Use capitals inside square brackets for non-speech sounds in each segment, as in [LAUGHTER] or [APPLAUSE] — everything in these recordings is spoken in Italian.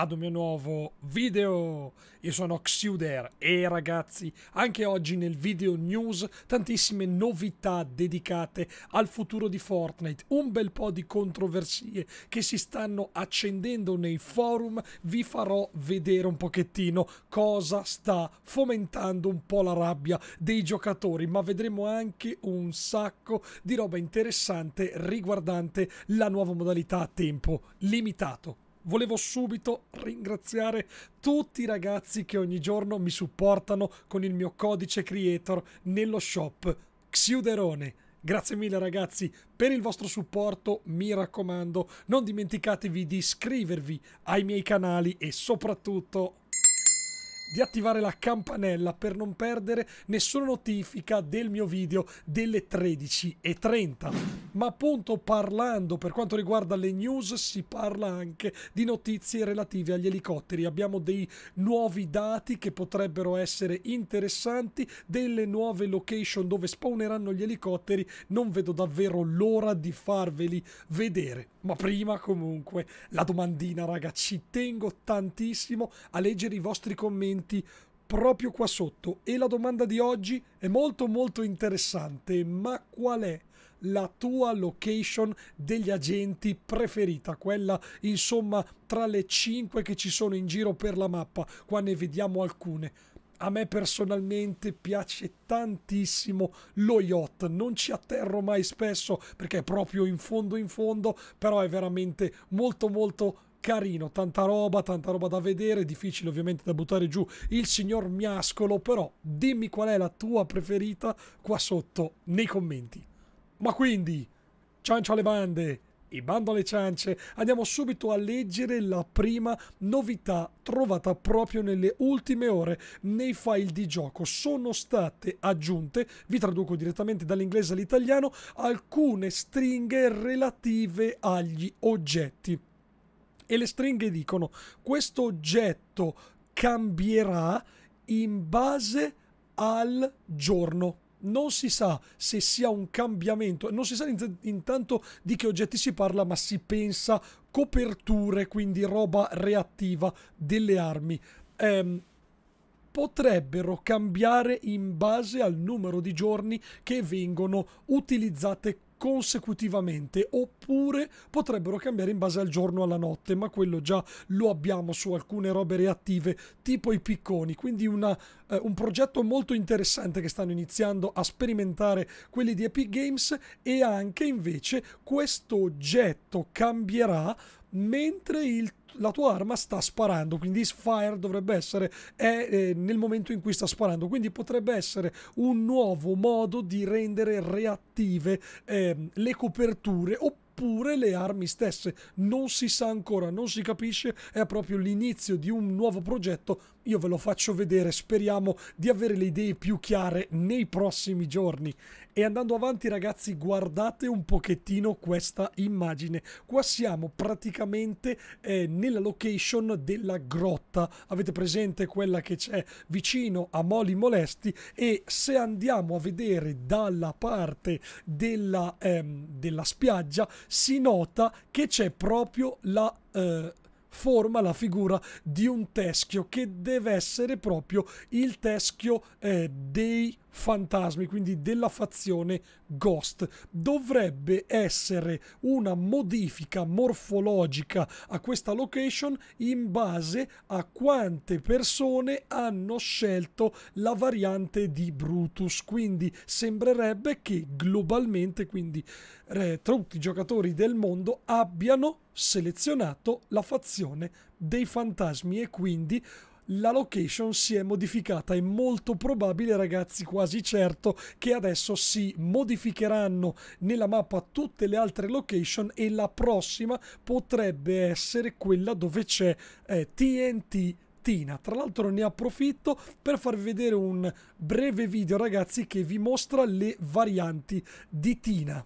ad un mio nuovo video. Io sono Xuder e ragazzi, anche oggi nel video news tantissime novità dedicate al futuro di Fortnite, un bel po' di controversie che si stanno accendendo nei forum, vi farò vedere un pochettino cosa sta fomentando un po' la rabbia dei giocatori, ma vedremo anche un sacco di roba interessante riguardante la nuova modalità a tempo limitato. Volevo subito ringraziare tutti i ragazzi che ogni giorno mi supportano con il mio codice creator nello shop Xiuderone. Grazie mille ragazzi per il vostro supporto, mi raccomando non dimenticatevi di iscrivervi ai miei canali e soprattutto di attivare la campanella per non perdere nessuna notifica del mio video delle 13.30. Ma appunto parlando per quanto riguarda le news si parla anche di notizie relative agli elicotteri. Abbiamo dei nuovi dati che potrebbero essere interessanti, delle nuove location dove spawneranno gli elicotteri. Non vedo davvero l'ora di farveli vedere. Ma prima comunque la domandina raga, ci tengo tantissimo a leggere i vostri commenti commenti proprio qua sotto e la domanda di oggi è molto molto interessante, ma qual è la tua location degli agenti preferita, quella insomma tra le 5 che ci sono in giro per la mappa, qua ne vediamo alcune. A me personalmente piace tantissimo lo yacht, non ci atterro mai spesso perché è proprio in fondo in fondo, però è veramente molto molto carino, tanta roba, tanta roba da vedere, difficile ovviamente da buttare giù il signor Miascolo, però dimmi qual è la tua preferita qua sotto nei commenti. Ma quindi, ciancio alle bande! e bando alle ciance, andiamo subito a leggere la prima novità trovata proprio nelle ultime ore nei file di gioco. Sono state aggiunte, vi traduco direttamente dall'inglese all'italiano, alcune stringhe relative agli oggetti e le stringhe dicono questo oggetto cambierà in base al giorno. Non si sa se sia un cambiamento, non si sa intanto di che oggetti si parla, ma si pensa coperture, quindi roba reattiva delle armi. Ehm, potrebbero cambiare in base al numero di giorni che vengono utilizzate consecutivamente oppure potrebbero cambiare in base al giorno o alla notte ma quello già lo abbiamo su alcune robe reattive tipo i picconi quindi una, eh, un progetto molto interessante che stanno iniziando a sperimentare quelli di Epic Games e anche invece questo oggetto cambierà mentre il la tua arma sta sparando, quindi fire dovrebbe essere è, eh, nel momento in cui sta sparando, quindi potrebbe essere un nuovo modo di rendere reattive eh, le coperture oppure le armi stesse. Non si sa ancora, non si capisce, è proprio l'inizio di un nuovo progetto io ve lo faccio vedere, speriamo di avere le idee più chiare nei prossimi giorni. E andando avanti ragazzi guardate un pochettino questa immagine, qua siamo praticamente eh, nella location della grotta, avete presente quella che c'è vicino a Moli Molesti e se andiamo a vedere dalla parte della, ehm, della spiaggia si nota che c'è proprio la... Eh, forma la figura di un teschio che deve essere proprio il teschio eh, dei fantasmi, quindi della fazione Ghost. Dovrebbe essere una modifica morfologica a questa location in base a quante persone hanno scelto la variante di Brutus. Quindi sembrerebbe che globalmente, quindi eh, tutti i giocatori del mondo abbiano selezionato la fazione dei fantasmi e quindi la location si è modificata. È molto probabile, ragazzi, quasi certo, che adesso si modificheranno nella mappa tutte le altre location e la prossima potrebbe essere quella dove c'è eh, TNT tra l'altro ne approfitto per farvi vedere un breve video ragazzi che vi mostra le varianti di Tina.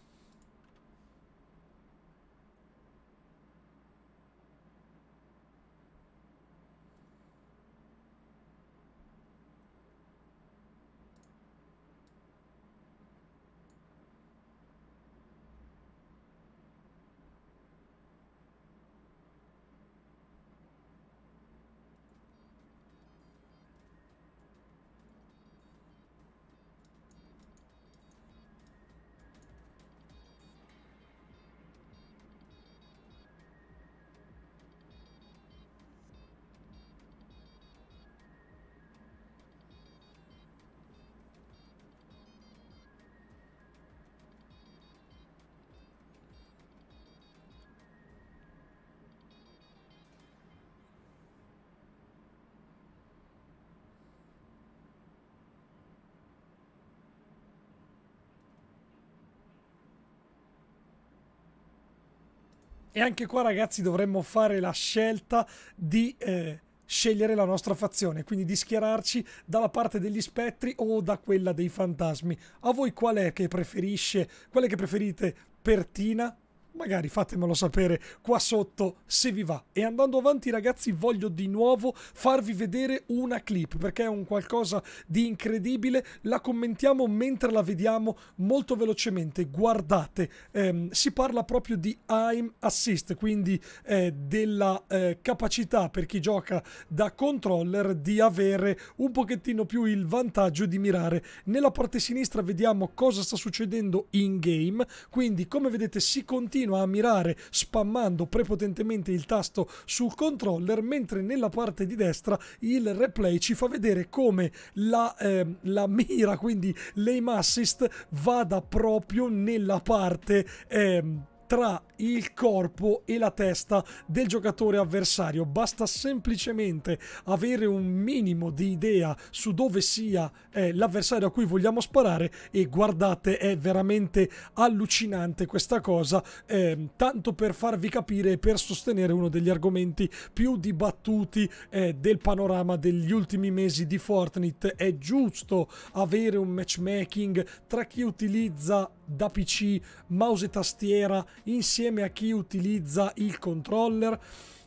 E anche qua ragazzi dovremmo fare la scelta di... Eh, scegliere la nostra fazione, quindi di schierarci dalla parte degli spettri o da quella dei fantasmi. A voi qual è che preferisce, quale che preferite per Tina? magari fatemelo sapere qua sotto se vi va. E andando avanti ragazzi voglio di nuovo farvi vedere una clip perché è un qualcosa di incredibile, la commentiamo mentre la vediamo molto velocemente, guardate, ehm, si parla proprio di aim assist, quindi eh, della eh, capacità per chi gioca da controller di avere un pochettino più il vantaggio di mirare. Nella parte sinistra vediamo cosa sta succedendo in game, quindi come vedete si continua continua a mirare spammando prepotentemente il tasto sul controller, mentre nella parte di destra il replay ci fa vedere come la, eh, la mira, quindi l'aim assist, vada proprio nella parte... Eh, tra il corpo e la testa del giocatore avversario. Basta semplicemente avere un minimo di idea su dove sia eh, l'avversario a cui vogliamo sparare e guardate è veramente allucinante questa cosa, eh, tanto per farvi capire e per sostenere uno degli argomenti più dibattuti eh, del panorama degli ultimi mesi di Fortnite. È giusto avere un matchmaking tra chi utilizza da PC, mouse e tastiera insieme a chi utilizza il controller?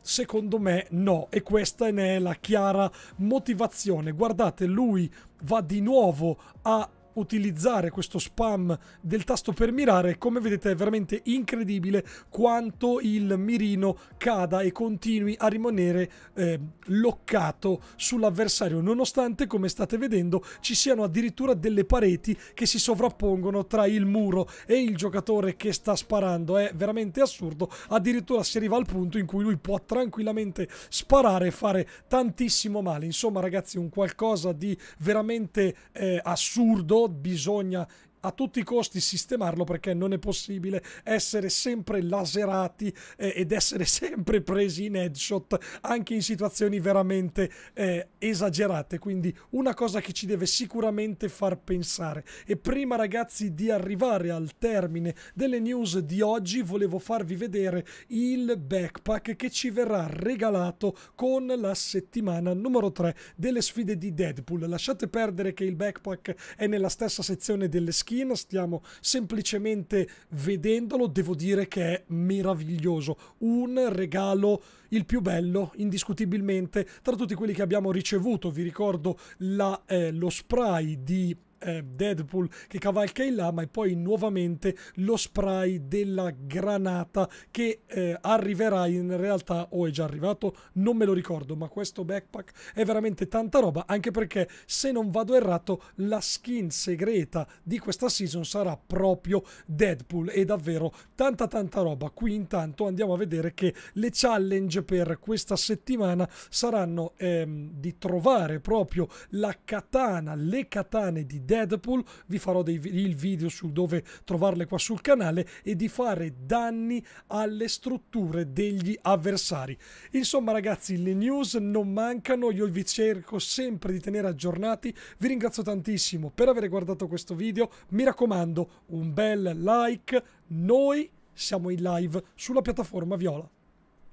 Secondo me no e questa ne è la chiara motivazione. Guardate, lui va di nuovo a utilizzare questo spam del tasto per mirare, come vedete è veramente incredibile quanto il mirino cada e continui a rimanere eh, loccato sull'avversario, nonostante come state vedendo ci siano addirittura delle pareti che si sovrappongono tra il muro e il giocatore che sta sparando, è veramente assurdo, addirittura si arriva al punto in cui lui può tranquillamente sparare e fare tantissimo male, insomma ragazzi un qualcosa di veramente eh, assurdo bisogna a tutti i costi sistemarlo perché non è possibile essere sempre laserati eh, ed essere [LAUGHS] sempre presi in headshot anche in situazioni veramente eh, esagerate quindi una cosa che ci deve sicuramente far pensare e prima ragazzi di arrivare al termine delle news di oggi volevo farvi vedere il backpack che ci verrà regalato con la settimana numero 3 delle sfide di Deadpool lasciate perdere che il backpack è nella stessa sezione delle schede skin, stiamo semplicemente vedendolo, devo dire che è meraviglioso, un regalo il più bello indiscutibilmente tra tutti quelli che abbiamo ricevuto, vi ricordo la, eh, lo spray di eh, Deadpool che cavalca in là, ma poi nuovamente lo spray della granata che eh, arriverà in realtà o è già arrivato, non me lo ricordo, ma questo backpack è veramente tanta roba, anche perché se non vado errato la skin segreta di questa season sarà proprio Deadpool e davvero tanta tanta roba. Qui intanto andiamo a vedere che le challenge per questa settimana saranno ehm, di trovare proprio la katana, le katane di Deadpool, vi farò dei, il video su dove trovarle qua sul canale e di fare danni alle strutture degli avversari. Insomma ragazzi le news non mancano, io vi cerco sempre di tenere aggiornati, vi ringrazio tantissimo per aver guardato questo video, mi raccomando un bel like, noi siamo in live sulla piattaforma Viola.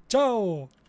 Ciao!